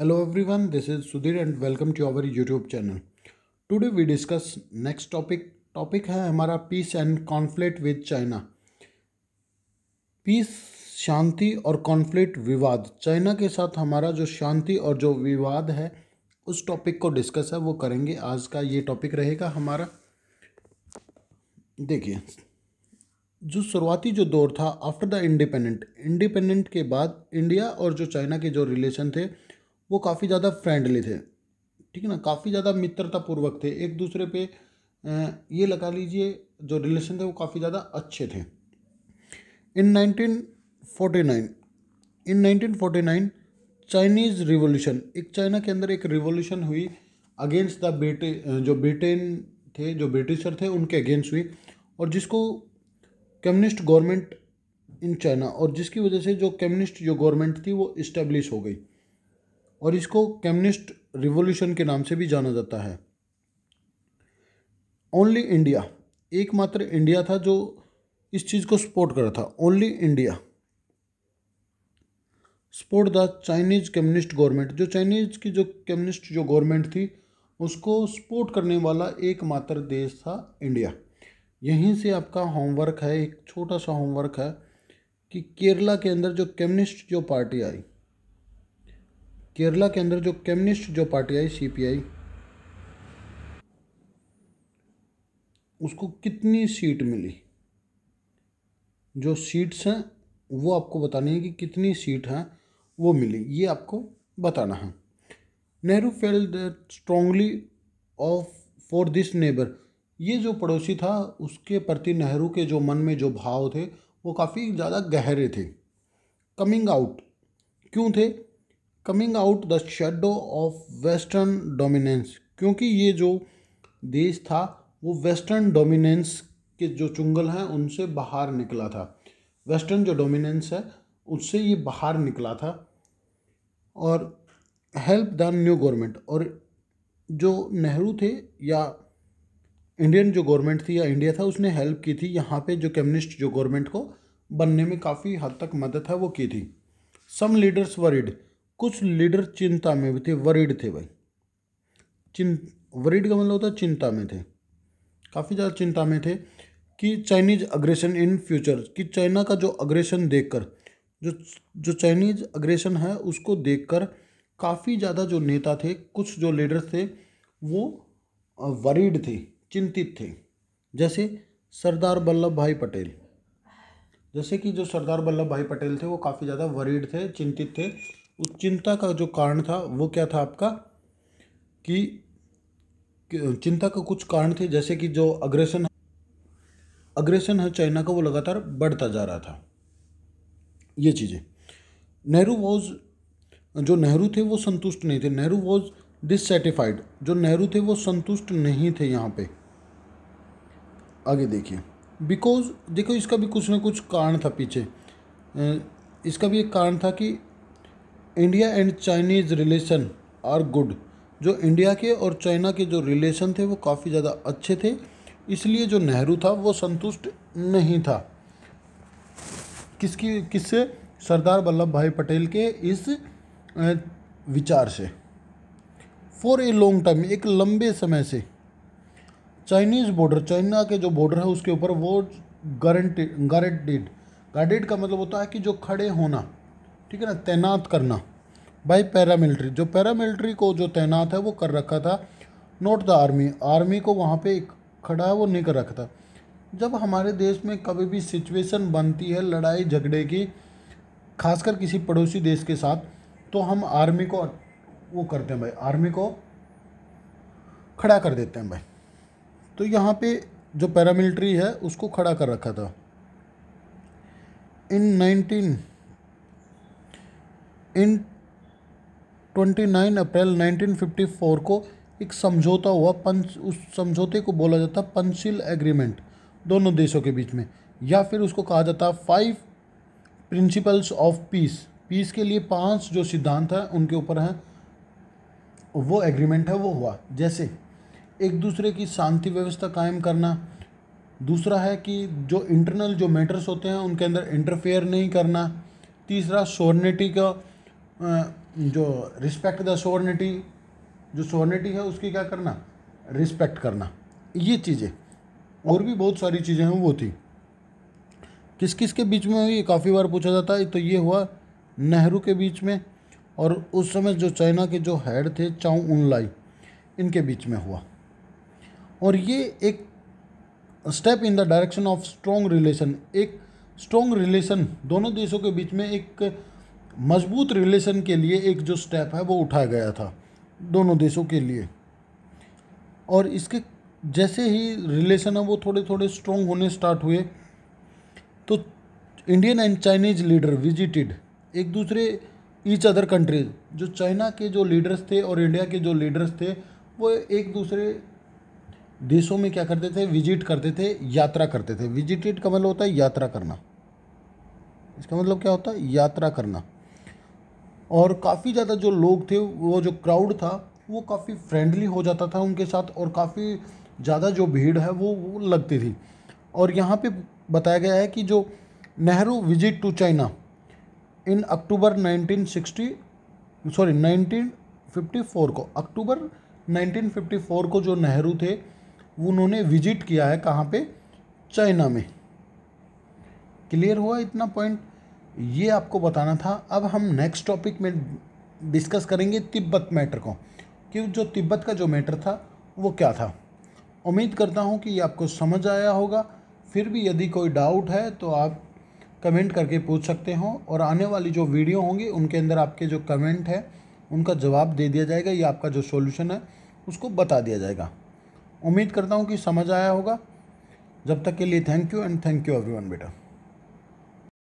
hello everyone this is Sudhir and welcome to our YouTube channel today we discuss next topic topic है हमारा peace and conflict with China peace शांति और conflict विवाद China के साथ हमारा जो शांति और जो विवाद है उस टॉपिक को डिस्कस है वो करेंगे आज का ये टॉपिक रहेगा हमारा देखिए जो शुरुआती जो दौर था आफ्टर द इंडिपेंडेंट इंडिपेंडेंट के बाद इंडिया और जो चाइना के जो रिलेशन थे वो काफ़ी ज़्यादा फ्रेंडली थे ठीक है ना काफ़ी ज़्यादा मित्रतापूर्वक थे एक दूसरे पे ये लगा लीजिए जो रिलेशन थे वो काफ़ी ज़्यादा अच्छे थे इन 1949 इन 1949 चाइनीज़ रिवोल्यूशन एक चाइना के अंदर एक रिवोल्यूशन हुई अगेंस्ट द ब्रिटे जो ब्रिटेन थे जो ब्रिटिशर थे उनके अगेंस्ट हुई और जिसको कम्युनिस्ट गवर्नमेंट इन चाइना और जिसकी वजह से जो कम्युनिस्ट जो गवर्नमेंट थी वो इस्टेब्लिश हो गई और इसको कम्युनिस्ट रिवॉल्यूशन के नाम से भी जाना जाता है ओनली इंडिया एकमात्र इंडिया था जो इस चीज़ को सपोर्ट कर रहा था only India support the Chinese communist government जो चाइनीज की जो कम्युनिस्ट जो गवर्नमेंट थी उसको सपोर्ट करने वाला एकमात्र देश था इंडिया यहीं से आपका होमवर्क है एक छोटा सा होमवर्क है कि केरला के अंदर जो कम्युनिस्ट जो पार्टी आई केरला के अंदर जो कम्युनिस्ट जो पार्टी आई सीपीआई उसको कितनी सीट मिली जो सीट्स हैं वो आपको बतानी है कि कितनी सीट हैं वो मिली ये आपको बताना है Nehru felt strongly of for this neighbour ये जो पड़ोसी था उसके प्रति नेहरू के जो मन में जो भाव थे वो काफ़ी ज़्यादा गहरे थे कमिंग आउट क्यों थे coming out the shadow of western dominance क्योंकि ये जो देश था वो वेस्टर्न डोमिनेंस के जो चुंगल हैं उनसे बाहर निकला था वेस्टर्न जो डोमिनेंस है उससे ये बाहर निकला था और हेल्प द न्यू गवर्नमेंट और जो नेहरू थे या इंडियन जो गवर्नमेंट थी या इंडिया था उसने हेल्प की थी यहाँ पे जो कम्युनिस्ट जो गवर्नमेंट को बनने में काफ़ी हद तक मदद है वो की थी सम लीडर्स वरिड कुछ लीडर चिंता में भी थे वरीड थे भाई चिं वरीड का मतलब होता है चिंता में थे काफ़ी ज़्यादा चिंता में थे कि चाइनीज अग्रेशन इन फ्यूचर कि चाइना का जो अग्रेशन देखकर जो जो चाइनीज अग्रेशन है उसको देखकर काफ़ी ज़्यादा जो नेता थे कुछ जो लीडर्स थे वो वरीड थे चिंतित थे जैसे सरदार वल्लभ भाई पटेल जैसे कि जो सरदार वल्लभ भाई पटेल थे वो काफ़ी ज़्यादा वरीड थे चिंतित थे उस चिंता का जो कारण था वो क्या था आपका कि चिंता का कुछ कारण थे जैसे कि जो अग्रेशन अग्रेशन है चाइना का वो लगातार बढ़ता जा रहा था ये चीज़ें नेहरू वॉज जो नेहरू थे वो संतुष्ट नहीं थे नेहरू वॉज डिससेटिफाइड जो नेहरू थे वो संतुष्ट नहीं थे यहाँ पे आगे देखिए बिकॉज देखो इसका भी कुछ ना कुछ कारण था पीछे इसका भी एक कारण था कि India and Chinese relation are good जो इंडिया के और चाइना के जो रिलेशन थे वो काफ़ी ज़्यादा अच्छे थे इसलिए जो नेहरू था वो संतुष्ट नहीं था किसकी किससे सरदार वल्लभ भाई पटेल के इस विचार से फॉर ए लॉन्ग टाइम एक लंबे समय से चाइनीज़ बॉर्डर चाइना के जो बॉर्डर है उसके ऊपर वो गारंटेड गारंटेड गारंटेड का मतलब होता है कि जो खड़े होना ठीक है ना तैनात करना बाई पैरामिलिट्री जो पैरामिलिट्री को जो तैनात है वो कर रखा था नोट द आर्मी आर्मी को वहाँ पे खड़ा है वो नहीं कर रखा था जब हमारे देश में कभी भी सिचुएशन बनती है लड़ाई झगड़े की खासकर किसी पड़ोसी देश के साथ तो हम आर्मी को वो करते हैं भाई आर्मी को खड़ा कर देते हैं भाई तो यहाँ पे जो पैरामिलिट्री है उसको खड़ा कर रखा था इन नाइनटीन इन 29 अप्रैल 1954 को एक समझौता हुआ पंच उस समझौते को बोला जाता है पंचशील एग्रीमेंट दोनों देशों के बीच में या फिर उसको कहा जाता है five principles of peace peace के लिए पांच जो सिद्धांत हैं उनके ऊपर हैं वो एग्रीमेंट है वो हुआ जैसे एक दूसरे की शांति व्यवस्था कायम करना दूसरा है कि जो इंटरनल जो मैटर्स होते हैं उनके अंदर इंटरफेयर नहीं करना तीसरा सोर्नेटी का जो रिस्पेक्ट द सोरनिटी जो सोरनिटी है उसकी क्या करना रिस्पेक्ट करना ये चीज़ें और भी बहुत सारी चीज़ें हैं वो थी किस किस के बीच में ये काफ़ी बार पूछा जाता है तो ये हुआ नेहरू के बीच में और उस समय जो चाइना के जो हेड थे चाउ उन लाई इनके बीच में हुआ और ये एक step in the direction of strong relation एक स्ट्रॉन्ग रिलेशन दोनों देशों के बीच में एक मजबूत रिलेशन के लिए एक जो स्टेप है वो उठाया गया था दोनों देशों के लिए और इसके जैसे ही रिलेशन है वो थोड़े थोड़े स्ट्रॉन्ग होने स्टार्ट हुए तो Indian and Chinese leader visited एक दूसरे ईच अदर कंट्रीज जो चाइना के जो लीडर्स थे और इंडिया के जो लीडर्स थे वो एक दूसरे देशों में क्या करते थे विजिट करते थे यात्रा करते थे विजिटेड का मतलब होता है यात्रा करना इसका मतलब क्या होता है यात्रा करना और काफ़ी ज़्यादा जो लोग थे वो जो क्राउड था वो काफ़ी फ्रेंडली हो जाता था उनके साथ और काफ़ी ज़्यादा जो भीड़ है वो, वो लगती थी और यहाँ पे बताया गया है कि जो Nehru visit to China in October 1960 sorry 1954 को अक्टूबर 1954 को जो नेहरू थे उन्होंने विजिट किया है कहाँ पे चाइना में क्लियर हुआ इतना पॉइंट ये आपको बताना था अब हम नेक्स्ट टॉपिक में डिस्कस करेंगे तिब्बत मैटर को कि जो तिब्बत का जो मैटर था वो क्या था उम्मीद करता हूँ कि ये आपको समझ आया होगा फिर भी यदि कोई डाउट है तो आप कमेंट करके पूछ सकते हो और आने वाली जो वीडियो होंगी उनके अंदर आपके जो कमेंट है उनका जवाब दे दिया जाएगा या आपका जो सॉल्यूशन है उसको बता दिया जाएगा उम्मीद करता हूँ कि समझ आया होगा जब तक के लिए thank you and thank you everyone बेटा